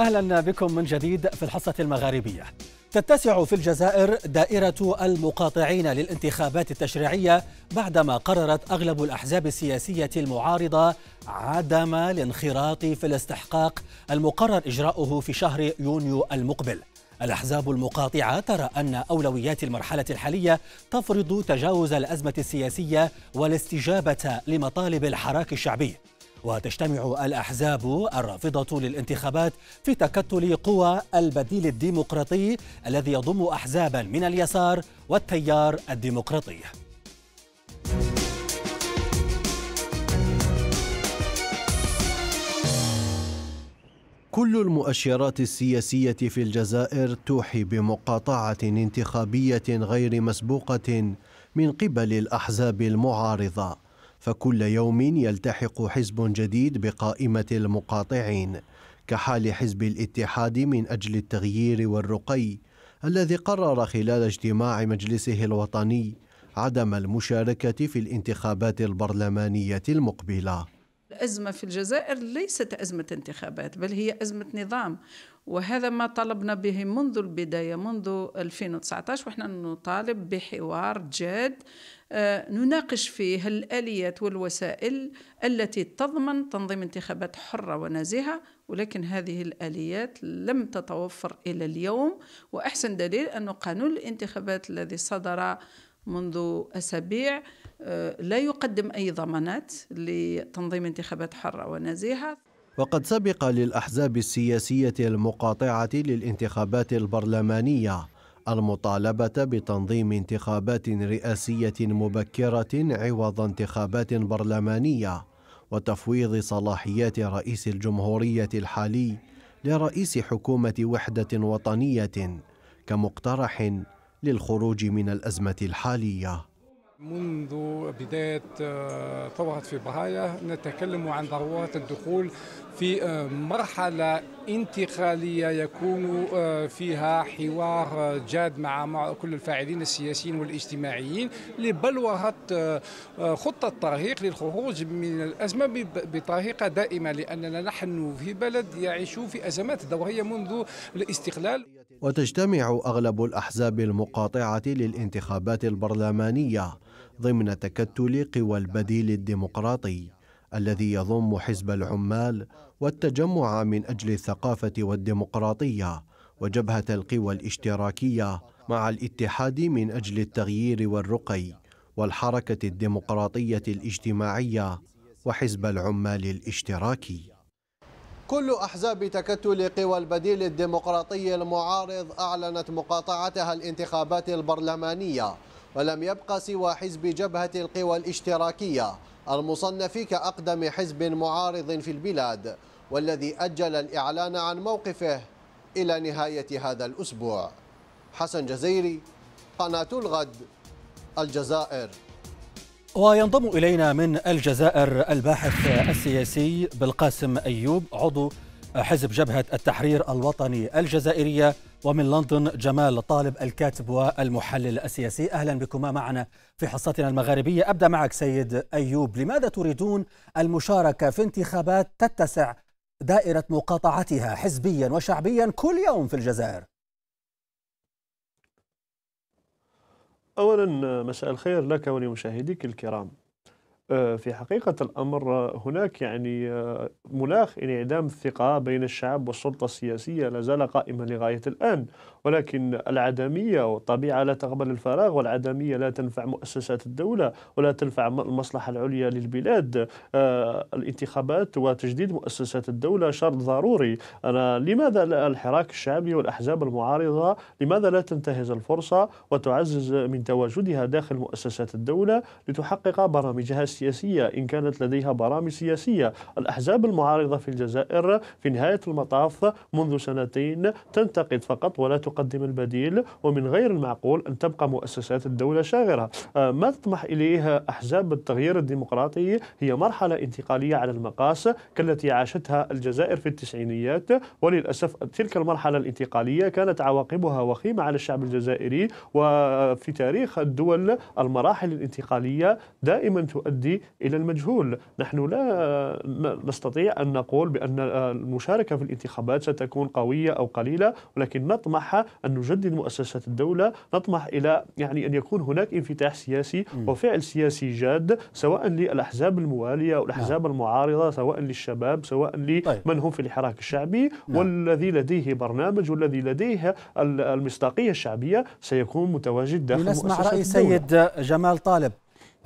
أهلا بكم من جديد في الحصة المغاربية تتسع في الجزائر دائرة المقاطعين للانتخابات التشريعية بعدما قررت أغلب الأحزاب السياسية المعارضة عدم الانخراط في الاستحقاق المقرر إجراؤه في شهر يونيو المقبل الأحزاب المقاطعة ترى أن أولويات المرحلة الحالية تفرض تجاوز الأزمة السياسية والاستجابة لمطالب الحراك الشعبي وتجتمع الأحزاب الرافضة للانتخابات في تكتل قوى البديل الديمقراطي الذي يضم أحزابا من اليسار والتيار الديمقراطي كل المؤشرات السياسية في الجزائر توحي بمقاطعة انتخابية غير مسبوقة من قبل الأحزاب المعارضة فكل يوم يلتحق حزب جديد بقائمة المقاطعين كحال حزب الاتحاد من أجل التغيير والرقي الذي قرر خلال اجتماع مجلسه الوطني عدم المشاركة في الانتخابات البرلمانية المقبلة الأزمة في الجزائر ليست أزمة انتخابات بل هي أزمة نظام وهذا ما طلبنا به منذ البداية منذ 2019 ونحن نطالب بحوار جاد آه، نناقش فيه الآليات والوسائل التي تضمن تنظيم انتخابات حرة ونزيهة ولكن هذه الآليات لم تتوفر إلى اليوم وأحسن دليل أن قانون الانتخابات الذي صدر منذ أسابيع آه، لا يقدم أي ضمانات لتنظيم انتخابات حرة ونزيهة وقد سبق للأحزاب السياسية المقاطعة للانتخابات البرلمانية المطالبة بتنظيم انتخابات رئاسية مبكرة عوض انتخابات برلمانية وتفويض صلاحيات رئيس الجمهورية الحالي لرئيس حكومة وحدة وطنية كمقترح للخروج من الأزمة الحالية منذ بداية ثورة آه، فبراير نتكلم عن ضرورة الدخول في آه، مرحلة انتقالية يكون آه، فيها حوار جاد مع كل الفاعلين السياسيين والاجتماعيين لبلورة خطة طريق للخروج من الأزمة بطريقة دائمة لأننا نحن في بلد يعيش في أزمات دورية منذ الاستقلال وتجتمع أغلب الأحزاب المقاطعة للانتخابات البرلمانية ضمن تكتل قوى البديل الديمقراطي الذي يضم حزب العمال والتجمع من أجل الثقافة والديمقراطية وجبهة القوى الاشتراكية مع الاتحاد من أجل التغيير والرقي والحركة الديمقراطية الاجتماعية وحزب العمال الاشتراكي كل أحزاب تكتل قوى البديل الديمقراطي المعارض أعلنت مقاطعتها الانتخابات البرلمانية ولم يبقى سوى حزب جبهة القوى الاشتراكية المصنف كأقدم حزب معارض في البلاد والذي أجل الإعلان عن موقفه إلى نهاية هذا الأسبوع حسن جزيري قناة الغد الجزائر وينضم إلينا من الجزائر الباحث السياسي بالقاسم أيوب عضو حزب جبهة التحرير الوطني الجزائرية ومن لندن جمال طالب الكاتب والمحلل السياسي أهلا بكما معنا في حصتنا المغاربية أبدأ معك سيد أيوب لماذا تريدون المشاركة في انتخابات تتسع دائرة مقاطعتها حزبيا وشعبيا كل يوم في الجزائر؟ أولا مساء الخير لك ولمشاهديك الكرام آه، في حقيقة الأمر آه، هناك يعني آه، ملاخ انعدام الثقة بين الشعب والسلطة السياسية لا زال قائما لغاية الآن ولكن العدمية والطبيعة لا تقبل الفراغ والعدمية لا تنفع مؤسسات الدولة ولا تنفع المصلحة العليا للبلاد الانتخابات وتجديد مؤسسات الدولة شرط ضروري أنا لماذا الحراك الشعبي والأحزاب المعارضة لماذا لا تنتهز الفرصة وتعزز من تواجدها داخل مؤسسات الدولة لتحقق برامجها السياسية السياسية إن كانت لديها برامج سياسية الأحزاب المعارضة في الجزائر في نهاية المطاف منذ سنتين تنتقد فقط ولا تقدم البديل ومن غير المعقول أن تبقى مؤسسات الدولة شاغرة آه، ما تطمح إليه أحزاب التغيير الديمقراطي هي مرحلة انتقالية على المقاس كالتي عاشتها الجزائر في التسعينيات وللأسف تلك المرحلة الانتقالية كانت عواقبها وخيمة على الشعب الجزائري وفي تاريخ الدول المراحل الانتقالية دائما تؤدي يؤدي إلى المجهول نحن لا نستطيع أن نقول بأن المشاركة في الانتخابات ستكون قوية أو قليلة ولكن نطمح أن نجدد مؤسسات الدولة نطمح إلى يعني أن يكون هناك انفتاح سياسي وفعل سياسي جاد سواء للأحزاب الموالية أو الأحزاب نعم. المعارضة سواء للشباب سواء لمن طيب. هم في الحراك الشعبي نعم. والذي لديه برنامج والذي لديه المصداقية الشعبية سيكون متواجد داخل نسمع رأي الدولة. سيد جمال طالب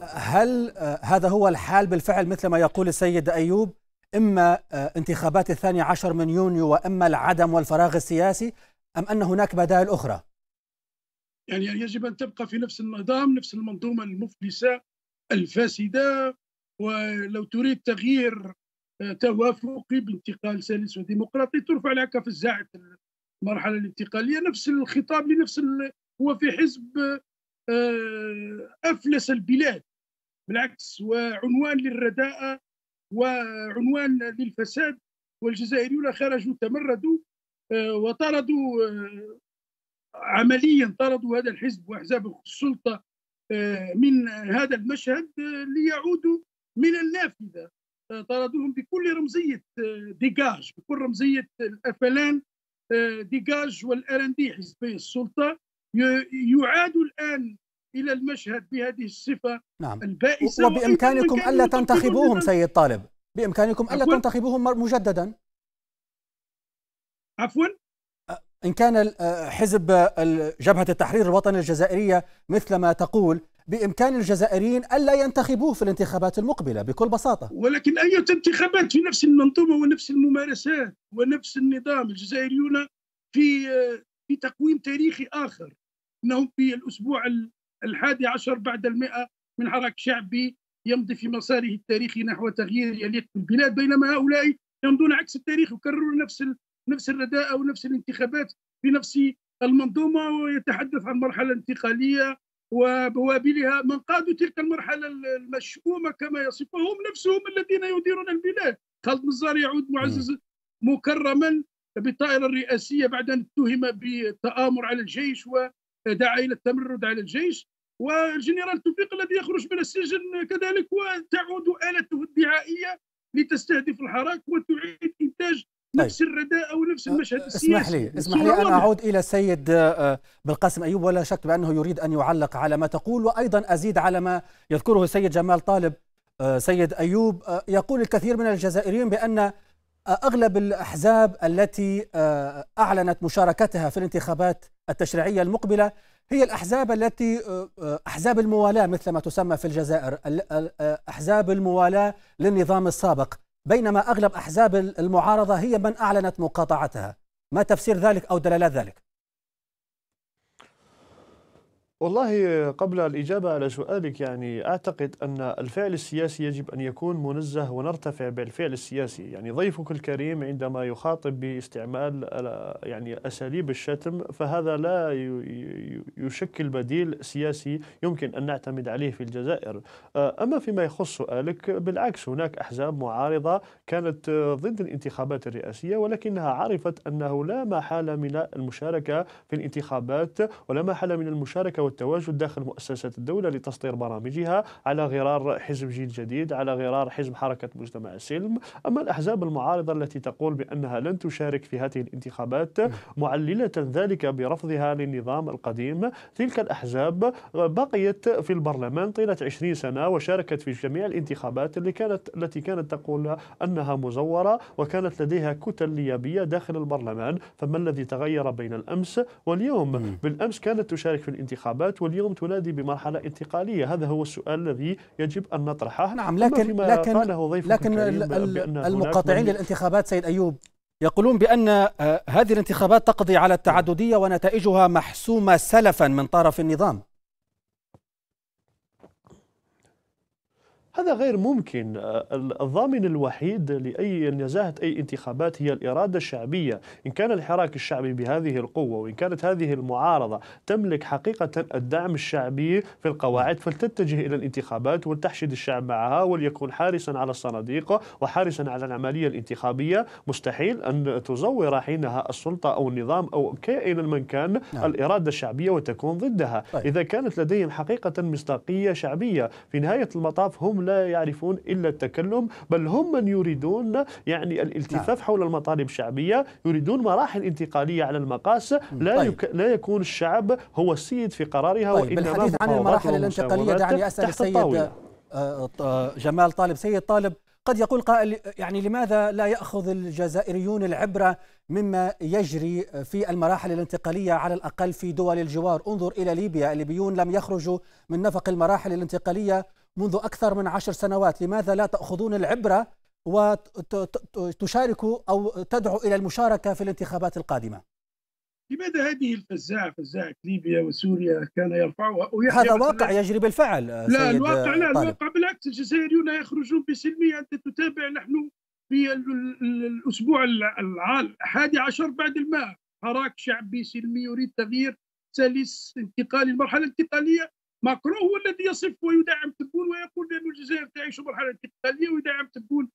هل آه، هذا هو الحال بالفعل مثل ما يقول السيد أيوب إما آه، انتخابات الثاني عشر من يونيو وإما العدم والفراغ السياسي أم أن هناك بدائل أخرى؟ يعني, يعني يجب أن تبقى في نفس النظام نفس المنظومة المفلسة الفاسدة ولو تريد تغيير آه، توافقي بانتقال سلس وديمقراطي ترفع لك في الزاعة المرحلة الانتقالية نفس الخطاب لنفس هو في حزب آه، افلس البلاد بالعكس وعنوان للرداءه وعنوان للفساد والجزائريون خرجوا تمردوا آه، وطردوا آه، عمليا طردوا هذا الحزب واحزاب السلطه من هذا المشهد ليعودوا من النافذه طردوهم بكل رمزيه ديجاج بكل رمزيه الافلان ديجاج والارندي حزبي السلطه يعاد الان الى المشهد بهذه الصفه نعم. البائسه وبامكانكم الا تنتخبوهم سيد طالب بامكانكم الا تنتخبوهم مجددا عفوا ان كان آه، حزب جبهه التحرير الوطني الجزائريه مثل ما تقول بامكان الجزائريين الا ينتخبوه في الانتخابات المقبله بكل بساطه ولكن اي انتخابات في نفس المنظومه ونفس الممارسات ونفس النظام الجزائريون في آه، في تقويم تاريخي اخر أنهم في الأسبوع الحادي عشر بعد المئة من حراك شعبي يمضي في مساره التاريخي نحو تغيير يليق بالبلاد بينما هؤلاء يمضون عكس التاريخ ويكررون نفس نفس الرداءة ونفس الانتخابات في نفس المنظومة ويتحدث عن مرحلة انتقالية وبوابلها من قادوا تلك المرحلة المشؤومة كما يصفهم نفسهم الذين يديرون البلاد خالد مزار يعود معزز مكرما بالطائرة الرئاسية بعد أن اتهم بالتآمر على الجيش دعا الى التمرد على الجيش والجنرال توفيق الذي يخرج من السجن كذلك وتعود الته الدعائيه لتستهدف الحراك وتعيد انتاج طيب. نفس الرداء او نفس المشهد السياسي اسمح لي اسمح لي انا اعود الى السيد آه، بالقاسم ايوب ولا شك بانه يريد ان يعلق على ما تقول وايضا ازيد على ما يذكره السيد جمال طالب آه، سيد ايوب آه، يقول الكثير من الجزائريين بان أغلب الأحزاب التي آه، أعلنت مشاركتها في الانتخابات التشريعية المقبلة هي الأحزاب التي آه، آه، أحزاب الموالاة مثل ما تسمى في الجزائر أحزاب الموالاة للنظام السابق بينما أغلب أحزاب المعارضة هي من أعلنت مقاطعتها ما تفسير ذلك أو دلالات ذلك؟ والله قبل الإجابة على سؤالك يعني أعتقد أن الفعل السياسي يجب أن يكون منزه ونرتفع بالفعل السياسي يعني ضيفك الكريم عندما يخاطب باستعمال يعني أساليب الشتم فهذا لا يشكل بديل سياسي يمكن أن نعتمد عليه في الجزائر أما فيما يخص سؤالك بالعكس هناك أحزاب معارضة كانت ضد الانتخابات الرئاسية ولكنها عرفت أنه لا محالة من المشاركة في الانتخابات ولا محالة من المشاركة التواجد داخل مؤسسات الدولة لتسطير برامجها على غرار حزب جيل جديد على غرار حزب حركة مجتمع السلم أما الأحزاب المعارضة التي تقول بأنها لن تشارك في هذه الانتخابات معللة ذلك برفضها للنظام القديم تلك الأحزاب بقيت في البرلمان طيلة 20 سنة وشاركت في جميع الانتخابات اللي كانت التي كانت تقول أنها مزورة وكانت لديها كتل نيابية داخل البرلمان فما الذي تغير بين الأمس واليوم بالأمس كانت تشارك في الانتخابات الانتخابات واليوم تنادي بمرحلة انتقالية هذا هو السؤال الذي يجب أن نطرحه نعم لكن لكن, لكن المقاطعين للانتخابات سيد أيوب يقولون بأن آه، هذه الانتخابات تقضي على التعددية ونتائجها محسومة سلفا من طرف النظام هذا غير ممكن آه، الضامن الوحيد لأي نزاهة أي انتخابات هي الإرادة الشعبية إن كان الحراك الشعبي بهذه القوة وإن كانت هذه المعارضة تملك حقيقة الدعم الشعبي في القواعد فلتتجه إلى الانتخابات ولتحشد الشعب معها وليكون حارسا على الصناديق وحارسا على العملية الانتخابية مستحيل أن تزور حينها السلطة أو النظام أو كائنا من كان نعم. الإرادة الشعبية وتكون ضدها طيب. إذا كانت لديهم حقيقة مصداقية شعبية في نهاية المطاف هم لا يعرفون إلا التكلم بل هم من يريدون يعني الالتفاف نعم. حول المطالب الشعبية يريدون مراحل انتقالية على المقاس لا, طيب. يك... لا يكون الشعب هو السيد في قرارها طيب. وإنما بالحديث عن المراحل الانتقالية دعني أسأل السيد آه، آه، جمال طالب سيد طالب قد يقول قائل يعني لماذا لا ياخذ الجزائريون العبره مما يجري في المراحل الانتقاليه على الاقل في دول الجوار انظر الى ليبيا الليبيون لم يخرجوا من نفق المراحل الانتقاليه منذ أكثر من عشر سنوات لماذا لا تأخذون العبرة وتشاركوا أو تدعو إلى المشاركة في الانتخابات القادمة لماذا هذه الفزاعة فزاعة ليبيا وسوريا كان يرفعها هذا واقع يجري بالفعل لا الواقع لا طالب. الواقع بالعكس الجزائريون يخرجون بسلمية أنت تتابع نحن في الأسبوع الحادي عشر بعد الماء حراك شعبي سلمي يريد تغيير سلس انتقالي المرحلة الانتقالية ماكرون هو الذي يصف ويدعم تبون ويقول بأن الجزائر تعيش مرحلة انتقالية ويدعم تبون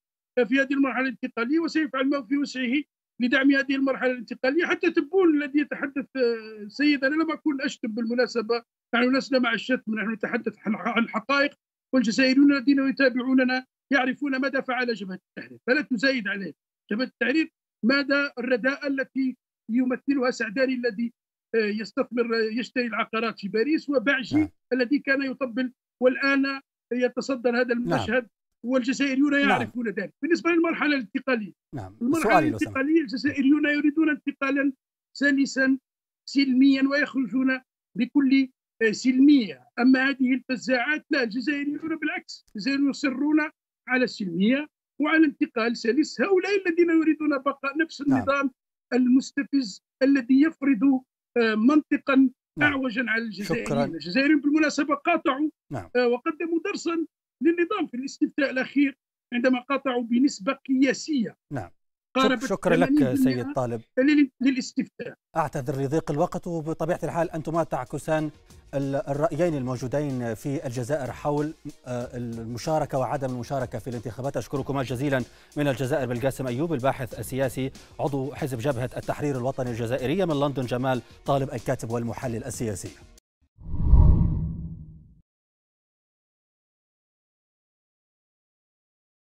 في هذه المرحلة الانتقالية وسيفعل ما في وسعه لدعم هذه المرحلة الانتقالية حتى تبون الذي يتحدث آه، سيد أنا لم اكن أشتم بالمناسبة نحن لسنا مع الشتم نحن نتحدث عن الحقائق والجزائريون الذين يتابعوننا يعرفون ماذا فعل جبهة التحرير فلا تزايد عليه جبهة التحرير ماذا الرداءة التي يمثلها سعداني الذي آه، يستثمر آه، يشتري العقارات في باريس وبعجي نعم. الذي كان يطبل والان يتصدر هذا نعم. المشهد نعم. والجزائريون يعرفون نعم. ذلك بالنسبه للمرحله الانتقاليه نعم. المرحله الانتقاليه الجزائريون يريدون انتقالا سلسا سلميا ويخرجون بكل آه، سلميه اما هذه الفزاعات لا الجزائريون بالعكس الجزائريون يصرون على السلميه وعلى انتقال سلس هؤلاء الذين يريدون بقاء نفس نعم. النظام نعم. المستفز الذي يفرض آه، منطقا اعوجا نعم. على الجزائريين الجزائريين بالمناسبه قاطعوا نعم. آه، وقدموا درسا للنظام في الاستفتاء الاخير عندما قاطعوا بنسبه قياسيه نعم. قارب شكرا لك سيد طالب للاستفتاء اعتذر لضيق الوقت وبطبيعه الحال انتما تعكسان الرايين الموجودين في الجزائر حول آه، المشاركه وعدم المشاركه في الانتخابات اشكركما جزيلا من الجزائر بالقاسم ايوب الباحث السياسي عضو حزب جبهه التحرير الوطني الجزائريه من لندن جمال طالب الكاتب والمحلل السياسي